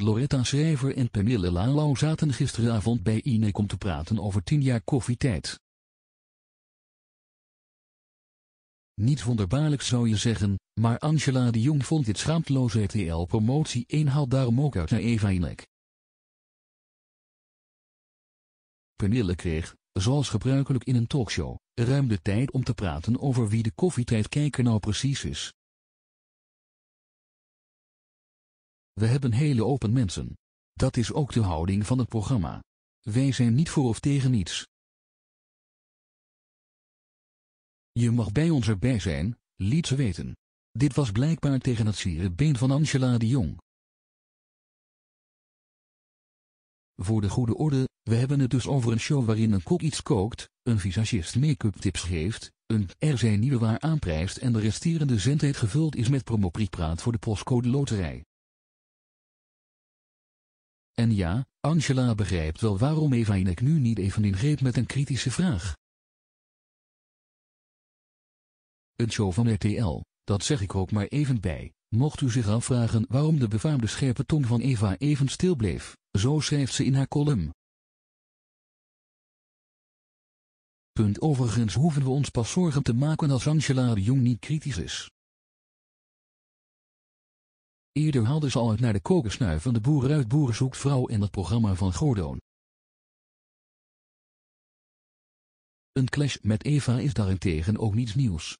Loretta Schrijver en Pamille Lalau zaten gisteravond bij Inek om te praten over 10 jaar koffietijd. Niet wonderbaarlijk zou je zeggen, maar Angela de Jong vond dit schaamteloze rtl promotie eenhaal daarom ook uit naar Eva Inek. Pernille kreeg, zoals gebruikelijk in een talkshow, ruim de tijd om te praten over wie de koffietijdkijker nou precies is. We hebben hele open mensen. Dat is ook de houding van het programma. Wij zijn niet voor of tegen iets. Je mag bij ons erbij zijn, liet ze weten. Dit was blijkbaar tegen het zere been van Angela de Jong. Voor de goede orde, we hebben het dus over een show waarin een kok iets kookt, een visagist make-up tips geeft, een er zijn nieuwe waar aanprijst en de resterende zendheid gevuld is met pripraat voor de postcode loterij. En ja, Angela begrijpt wel waarom Eva ik nu niet even ingreep met een kritische vraag. Een show van RTL, dat zeg ik ook maar even bij. Mocht u zich afvragen waarom de befaamde scherpe tong van Eva even stil bleef, zo schrijft ze in haar column. Punt overigens hoeven we ons pas zorgen te maken als Angela de Jong niet kritisch is. Eerder haalden ze al het naar de kokensnui van de boer uit Boeren vrouw en het programma van Gordoon. Een clash met Eva is daarentegen ook niets nieuws.